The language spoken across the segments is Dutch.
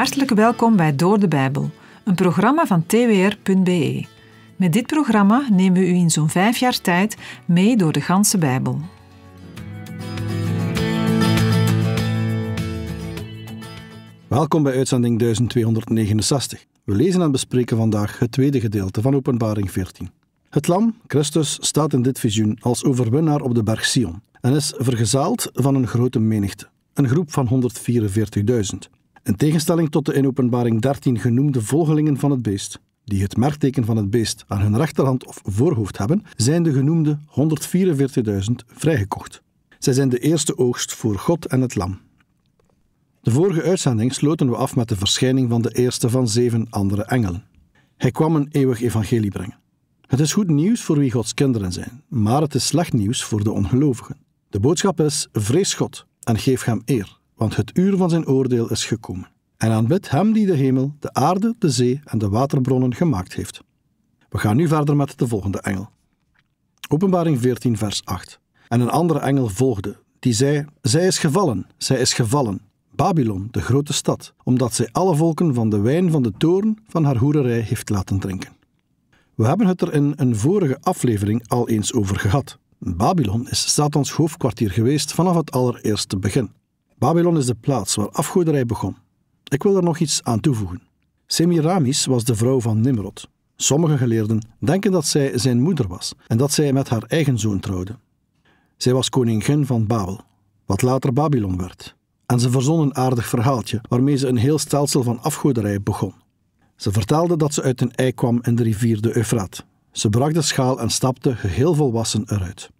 hartelijk welkom bij Door de Bijbel, een programma van twr.be. Met dit programma nemen we u in zo'n vijf jaar tijd mee door de ganse Bijbel. Welkom bij uitzending 1269. We lezen en bespreken vandaag het tweede gedeelte van Openbaring 14. Het lam, Christus, staat in dit visioen als overwinnaar op de berg Sion en is vergezeld van een grote menigte, een groep van 144.000. In tegenstelling tot de in openbaring 13 genoemde volgelingen van het beest, die het merkteken van het beest aan hun rechterhand of voorhoofd hebben, zijn de genoemde 144.000 vrijgekocht. Zij zijn de eerste oogst voor God en het lam. De vorige uitzending sloten we af met de verschijning van de eerste van zeven andere engelen. Hij kwam een eeuwig evangelie brengen. Het is goed nieuws voor wie Gods kinderen zijn, maar het is slecht nieuws voor de ongelovigen. De boodschap is: vrees God en geef hem eer want het uur van zijn oordeel is gekomen. En aanbid hem die de hemel, de aarde, de zee en de waterbronnen gemaakt heeft. We gaan nu verder met de volgende engel. Openbaring 14, vers 8. En een andere engel volgde, die zei: Zij is gevallen, zij is gevallen, Babylon, de grote stad, omdat zij alle volken van de wijn van de toorn van haar hoererij heeft laten drinken. We hebben het er in een vorige aflevering al eens over gehad. Babylon is Satans hoofdkwartier geweest vanaf het allereerste begin. Babylon is de plaats waar afgoderij begon. Ik wil er nog iets aan toevoegen. Semiramis was de vrouw van Nimrod. Sommige geleerden denken dat zij zijn moeder was en dat zij met haar eigen zoon trouwde. Zij was koningin van Babel, wat later Babylon werd. En ze verzon een aardig verhaaltje waarmee ze een heel stelsel van afgoderij begon. Ze vertelde dat ze uit een ei kwam in de rivier de Eufraat. Ze brak de schaal en stapte geheel volwassen eruit.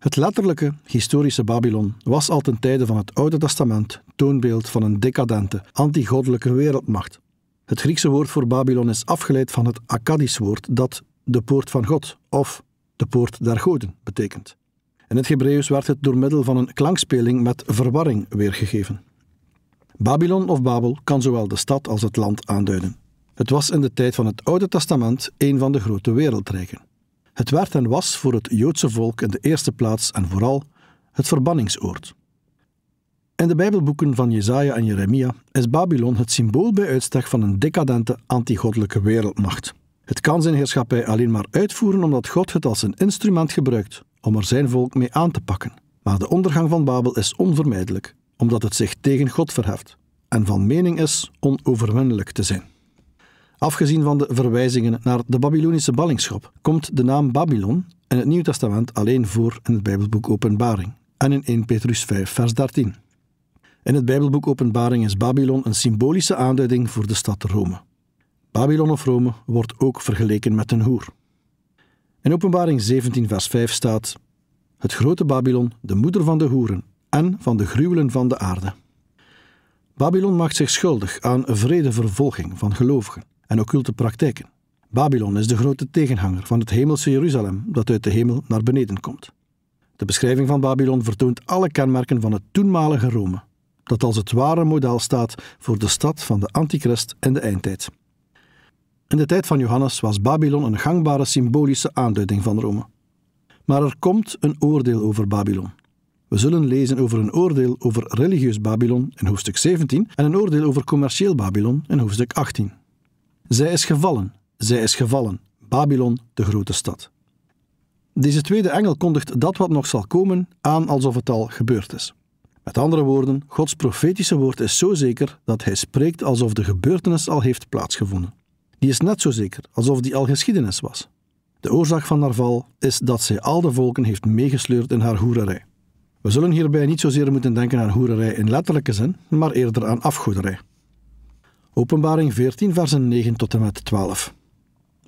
Het letterlijke historische Babylon was al ten tijde van het Oude Testament toonbeeld van een decadente, antigoddelijke wereldmacht. Het Griekse woord voor Babylon is afgeleid van het Akkadisch woord dat de poort van God of de poort der goden betekent. In het Hebreeuws werd het door middel van een klankspeling met verwarring weergegeven. Babylon of Babel kan zowel de stad als het land aanduiden. Het was in de tijd van het Oude Testament een van de grote wereldrijken. Het werd en was voor het Joodse volk in de eerste plaats en vooral het verbanningsoord. In de Bijbelboeken van Jesaja en Jeremia is Babylon het symbool bij uitstek van een decadente, antigoddelijke wereldmacht. Het kan zijn heerschappij alleen maar uitvoeren omdat God het als een instrument gebruikt om er zijn volk mee aan te pakken. Maar de ondergang van Babel is onvermijdelijk, omdat het zich tegen God verheft en van mening is onoverwinnelijk te zijn. Afgezien van de verwijzingen naar de Babylonische ballingschap, komt de naam Babylon in het Nieuw Testament alleen voor in het Bijbelboek Openbaring en in 1 Petrus 5, vers 13. In het Bijbelboek Openbaring is Babylon een symbolische aanduiding voor de stad Rome. Babylon of Rome wordt ook vergeleken met een hoer. In Openbaring 17, vers 5 staat: Het grote Babylon, de moeder van de hoeren en van de gruwelen van de aarde. Babylon maakt zich schuldig aan vredevervolging van gelovigen en occulte praktijken. Babylon is de grote tegenhanger van het hemelse Jeruzalem dat uit de hemel naar beneden komt. De beschrijving van Babylon vertoont alle kenmerken van het toenmalige Rome, dat als het ware model staat voor de stad van de antichrist in de eindtijd. In de tijd van Johannes was Babylon een gangbare symbolische aanduiding van Rome. Maar er komt een oordeel over Babylon. We zullen lezen over een oordeel over religieus Babylon in hoofdstuk 17 en een oordeel over commercieel Babylon in hoofdstuk 18. Zij is gevallen, zij is gevallen, Babylon, de grote stad. Deze tweede engel kondigt dat wat nog zal komen aan alsof het al gebeurd is. Met andere woorden, Gods profetische woord is zo zeker dat hij spreekt alsof de gebeurtenis al heeft plaatsgevonden. Die is net zo zeker alsof die al geschiedenis was. De oorzaak van haar val is dat zij al de volken heeft meegesleurd in haar hoererij. We zullen hierbij niet zozeer moeten denken aan hoererij in letterlijke zin, maar eerder aan afgoderij. Openbaring 14, versen 9 tot en met 12.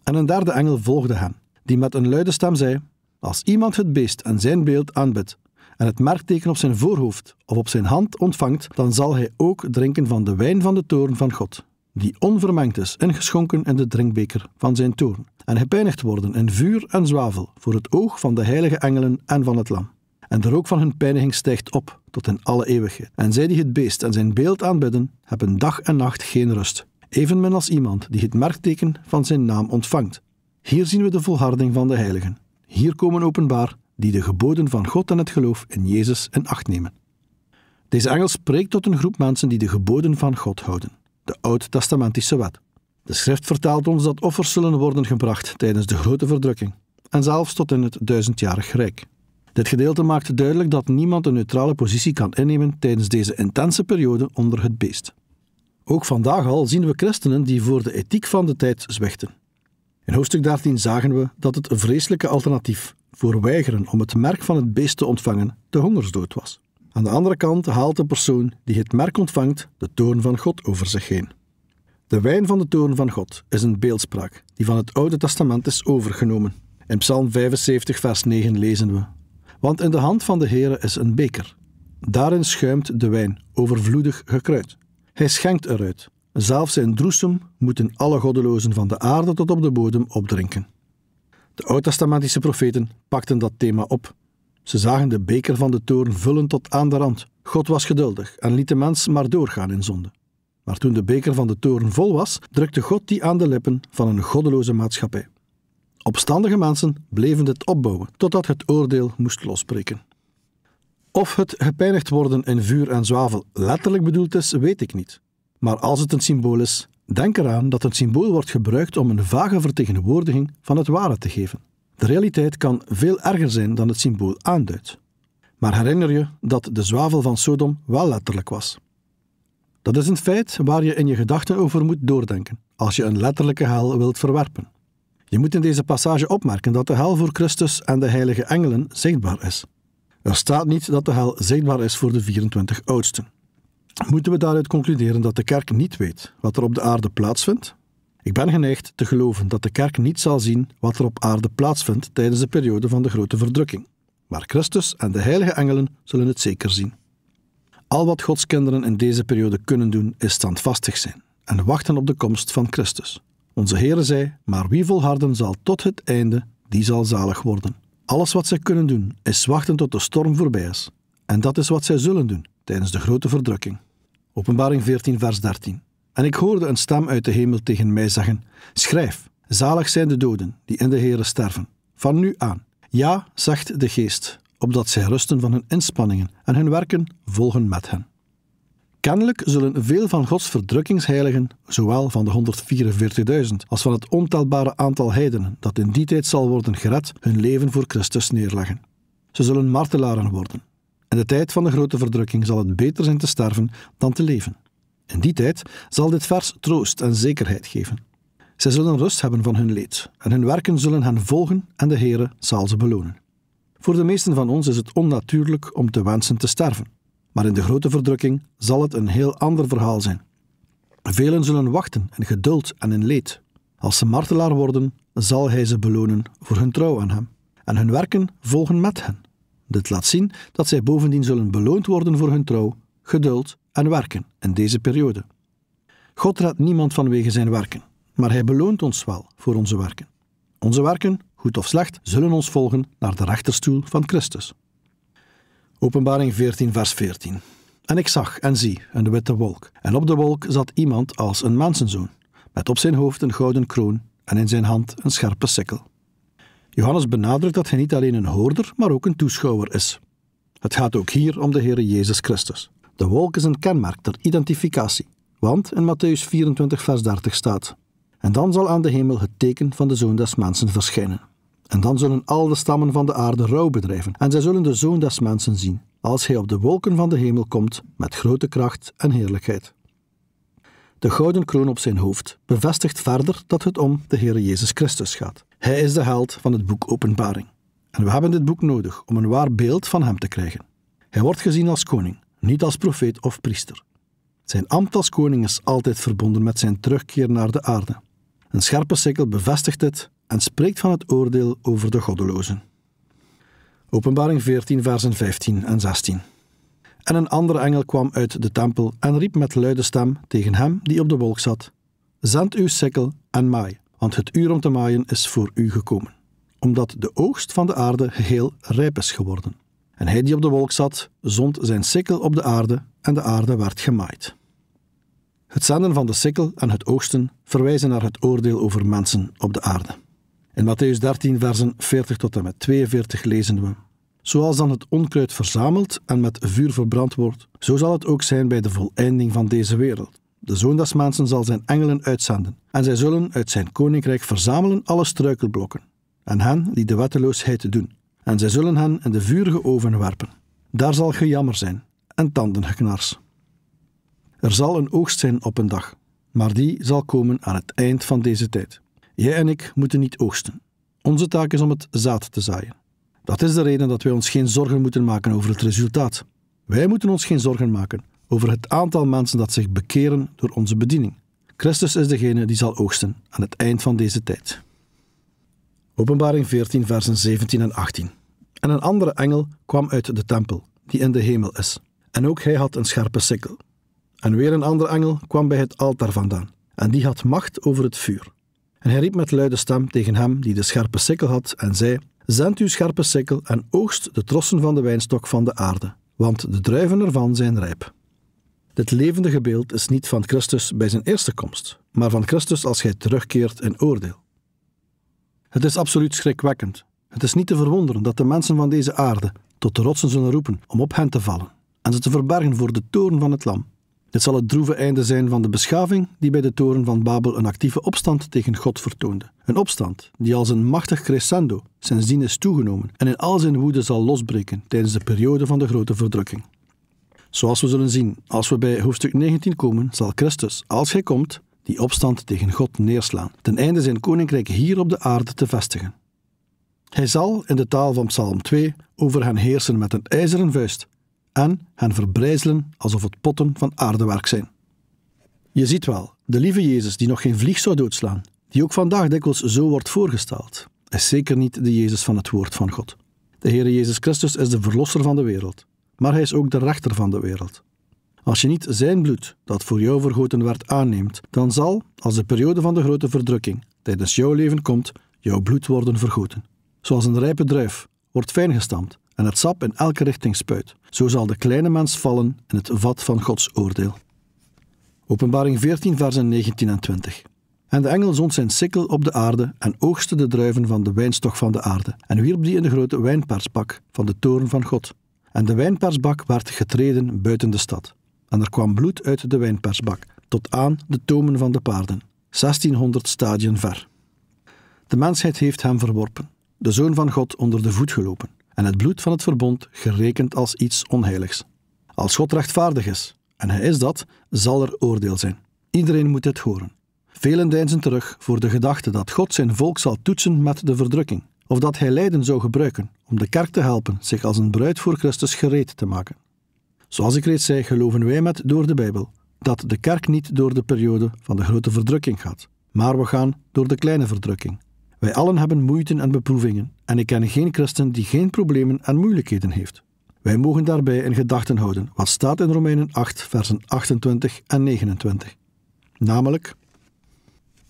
En een derde engel volgde hen, die met een luide stem zei: Als iemand het beest en zijn beeld aanbidt, en het merkteken op zijn voorhoofd of op zijn hand ontvangt, dan zal hij ook drinken van de wijn van de toorn van God, die onvermengd is ingeschonken in de drinkbeker van zijn toorn, en gepeinigd worden in vuur en zwavel voor het oog van de heilige engelen en van het lam. En de rook van hun pijniging stijgt op tot in alle eeuwigheid. En zij die het beest en zijn beeld aanbidden, hebben dag en nacht geen rust. Evenmin als iemand die het merkteken van zijn naam ontvangt. Hier zien we de volharding van de heiligen. Hier komen openbaar die de geboden van God en het geloof in Jezus in acht nemen. Deze engel spreekt tot een groep mensen die de geboden van God houden, de Oud-testamentische wet. De schrift vertelt ons dat offers zullen worden gebracht tijdens de grote verdrukking en zelfs tot in het duizendjarig rijk. Dit gedeelte maakt duidelijk dat niemand een neutrale positie kan innemen tijdens deze intense periode onder het beest. Ook vandaag al zien we christenen die voor de ethiek van de tijd zwichten. In hoofdstuk 13 zagen we dat het vreselijke alternatief voor weigeren om het merk van het beest te ontvangen de hongersdood was. Aan de andere kant haalt de persoon die het merk ontvangt de toorn van God over zich heen. De wijn van de toorn van God is een beeldspraak die van het Oude Testament is overgenomen. In Psalm 75, vers 9 lezen we: want in de hand van de Heere is een beker. Daarin schuimt de wijn, overvloedig gekruid. Hij schenkt eruit. Zelfs zijn droesem moeten alle goddelozen van de aarde tot op de bodem opdrinken. De oud-testamentische profeten pakten dat thema op. Ze zagen de beker van de toorn vullen tot aan de rand. God was geduldig en liet de mens maar doorgaan in zonde. Maar toen de beker van de toorn vol was, drukte God die aan de lippen van een goddeloze maatschappij. Opstandige mensen bleven dit opbouwen totdat het oordeel moest losbreken. Of het gepeinigd worden in vuur en zwavel letterlijk bedoeld is, weet ik niet. Maar als het een symbool is, denk eraan dat een symbool wordt gebruikt om een vage vertegenwoordiging van het ware te geven. De realiteit kan veel erger zijn dan het symbool aanduidt. Maar herinner je dat de zwavel van Sodom wel letterlijk was. Dat is een feit waar je in je gedachten over moet doordenken als je een letterlijke haal wilt verwerpen. Je moet in deze passage opmerken dat de hel voor Christus en de heilige engelen zichtbaar is. Er staat niet dat de hel zichtbaar is voor de 24 oudsten. Moeten we daaruit concluderen dat de kerk niet weet wat er op de aarde plaatsvindt? Ik ben geneigd te geloven dat de kerk niet zal zien wat er op aarde plaatsvindt tijdens de periode van de grote verdrukking. Maar Christus en de heilige engelen zullen het zeker zien. Al wat Gods kinderen in deze periode kunnen doen is standvastig zijn en wachten op de komst van Christus. Onze Heere zei, maar wie volharden zal tot het einde, die zal zalig worden. Alles wat zij kunnen doen, is wachten tot de storm voorbij is. En dat is wat zij zullen doen tijdens de grote verdrukking. Openbaring 14, vers 13. En ik hoorde een stem uit de hemel tegen mij zeggen: Schrijf, zalig zijn de doden die in de Heere sterven. Van nu aan. Ja, zegt de geest, opdat zij rusten van hun inspanningen en hun werken volgen met hen. Kennelijk zullen veel van Gods verdrukkingsheiligen, zowel van de 144.000 als van het ontelbare aantal heidenen dat in die tijd zal worden gered, hun leven voor Christus neerleggen. Ze zullen martelaren worden. In de tijd van de grote verdrukking zal het beter zijn te sterven dan te leven. In die tijd zal dit vers troost en zekerheid geven. Zij zullen rust hebben van hun leed en hun werken zullen hen volgen en de Heere zal ze belonen. Voor de meesten van ons is het onnatuurlijk om te wensen te sterven. Maar in de grote verdrukking zal het een heel ander verhaal zijn. Velen zullen wachten in geduld en in leed. Als ze martelaar worden, zal hij ze belonen voor hun trouw aan hem. En hun werken volgen met hen. Dit laat zien dat zij bovendien zullen beloond worden voor hun trouw, geduld en werken in deze periode. God raadt niemand vanwege zijn werken, maar hij beloont ons wel voor onze werken. Onze werken, goed of slecht, zullen ons volgen naar de rechterstoel van Christus. Openbaring 14, vers 14. En ik zag en zie een witte wolk. En op de wolk zat iemand als een mensenzoon, met op zijn hoofd een gouden kroon en in zijn hand een scherpe sikkel. Johannes benadrukt dat hij niet alleen een hoorder, maar ook een toeschouwer is. Het gaat ook hier om de Heere Jezus Christus. De wolk is een kenmerk ter identificatie, want in Matthäus 24, vers 30 staat: En dan zal aan de hemel het teken van de Zoon des Mensen verschijnen. En dan zullen al de stammen van de aarde rouw bedrijven, en zij zullen de zoon des mensen zien, als hij op de wolken van de hemel komt met grote kracht en heerlijkheid. De gouden kroon op zijn hoofd bevestigt verder dat het om de Heer Jezus Christus gaat. Hij is de held van het boek Openbaring. En we hebben dit boek nodig om een waar beeld van hem te krijgen. Hij wordt gezien als koning, niet als profeet of priester. Zijn ambt als koning is altijd verbonden met zijn terugkeer naar de aarde. Een scherpe sikkel bevestigt dit en spreekt van het oordeel over de goddelozen. Openbaring 14, versen 15 en 16. En een andere engel kwam uit de tempel en riep met luide stem tegen hem die op de wolk zat: Zend uw sikkel en maai, want het uur om te maaien is voor u gekomen, omdat de oogst van de aarde geheel rijp is geworden. En hij die op de wolk zat, zond zijn sikkel op de aarde en de aarde werd gemaaid. Het zenden van de sikkel en het oogsten verwijzen naar het oordeel over mensen op de aarde. In Matthäus 13, versen 40 tot en met 42 lezen we. Zoals dan het onkruid verzameld en met vuur verbrand wordt, zo zal het ook zijn bij de voleinding van deze wereld. De zoon des mensen zal zijn engelen uitzenden, en zij zullen uit zijn koninkrijk verzamelen alle struikelblokken, en hen die de wetteloosheid doen, en zij zullen hen in de vurige oven werpen. Daar zal gejammer zijn en tandengeknars. Er zal een oogst zijn op een dag, maar die zal komen aan het eind van deze tijd. Jij en ik moeten niet oogsten. Onze taak is om het zaad te zaaien. Dat is de reden dat wij ons geen zorgen moeten maken over het resultaat. Wij moeten ons geen zorgen maken over het aantal mensen dat zich bekeren door onze bediening. Christus is degene die zal oogsten aan het eind van deze tijd. Openbaring 14, versen 17 en 18. En een andere engel kwam uit de tempel, die in de hemel is. En ook hij had een scherpe sikkel. En weer een andere engel kwam bij het altaar vandaan, en die had macht over het vuur. En hij riep met luide stem tegen hem die de scherpe sikkel had en zei, Zend uw scherpe sikkel en oogst de trossen van de wijnstok van de aarde, want de druiven ervan zijn rijp. Dit levendige beeld is niet van Christus bij zijn eerste komst, maar van Christus als hij terugkeert in oordeel. Het is absoluut schrikwekkend. Het is niet te verwonderen dat de mensen van deze aarde tot de rotsen zullen roepen om op hen te vallen en ze te verbergen voor de toorn van het lam. Dit zal het droeve einde zijn van de beschaving die bij de toren van Babel een actieve opstand tegen God vertoonde. Een opstand die als een machtig crescendo sindsdien is toegenomen en in al zijn woede zal losbreken tijdens de periode van de grote verdrukking. Zoals we zullen zien, als we bij hoofdstuk 19 komen, zal Christus, als hij komt, die opstand tegen God neerslaan, ten einde zijn koninkrijk hier op de aarde te vestigen. Hij zal, in de taal van Psalm 2, over hen heersen met een ijzeren vuist, en hen verbrijzelen alsof het potten van aardewerk zijn. Je ziet wel, de lieve Jezus die nog geen vlieg zou doodslaan, die ook vandaag dikwijls zo wordt voorgesteld, is zeker niet de Jezus van het woord van God. De Heere Jezus Christus is de verlosser van de wereld, maar hij is ook de rechter van de wereld. Als je niet zijn bloed, dat voor jou vergoten werd, aanneemt, dan zal, als de periode van de grote verdrukking tijdens jouw leven komt, jouw bloed worden vergoten. Zoals een rijpe druif wordt fijn gestampt en het sap in elke richting spuit. Zo zal de kleine mens vallen in het vat van Gods oordeel. Openbaring 14, versen 19 en 20. En de engel zond zijn sikkel op de aarde en oogste de druiven van de wijnstok van de aarde en wierp die in de grote wijnpaarsbak van de toren van God. En de wijnpaarsbak werd getreden buiten de stad. En er kwam bloed uit de wijnpaarsbak, tot aan de tomen van de paarden, 1600 stadien ver. De mensheid heeft hem verworpen, de zoon van God onder de voet gelopen en het bloed van het verbond gerekend als iets onheiligs. Als God rechtvaardig is, en hij is dat, zal er oordeel zijn. Iedereen moet dit horen. Velen deinzen terug voor de gedachte dat God zijn volk zal toetsen met de verdrukking, of dat hij lijden zou gebruiken om de kerk te helpen zich als een bruid voor Christus gereed te maken. Zoals ik reeds zei, geloven wij met door de Bijbel dat de kerk niet door de periode van de grote verdrukking gaat, maar we gaan door de kleine verdrukking, wij allen hebben moeiten en beproevingen, en ik ken geen christen die geen problemen en moeilijkheden heeft. Wij mogen daarbij in gedachten houden wat staat in Romeinen 8, versen 28 en 29. Namelijk: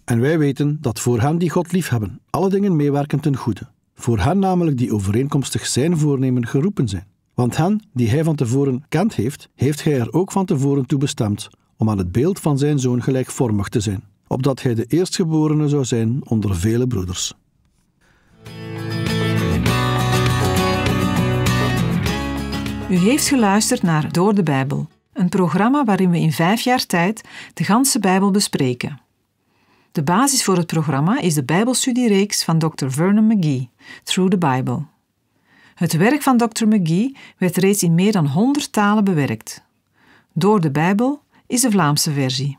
En wij weten dat voor hen die God liefhebben, alle dingen meewerken ten goede. Voor hen namelijk die overeenkomstig zijn voornemen geroepen zijn. Want hen die hij van tevoren kent heeft, heeft hij er ook van tevoren toe bestemd om aan het beeld van zijn zoon gelijkvormig te zijn opdat hij de eerstgeborene zou zijn onder vele broeders. U heeft geluisterd naar Door de Bijbel, een programma waarin we in vijf jaar tijd de ganse Bijbel bespreken. De basis voor het programma is de Bijbelstudiereeks van Dr. Vernon McGee, Through the Bible. Het werk van Dr. McGee werd reeds in meer dan 100 talen bewerkt. Door de Bijbel is de Vlaamse versie.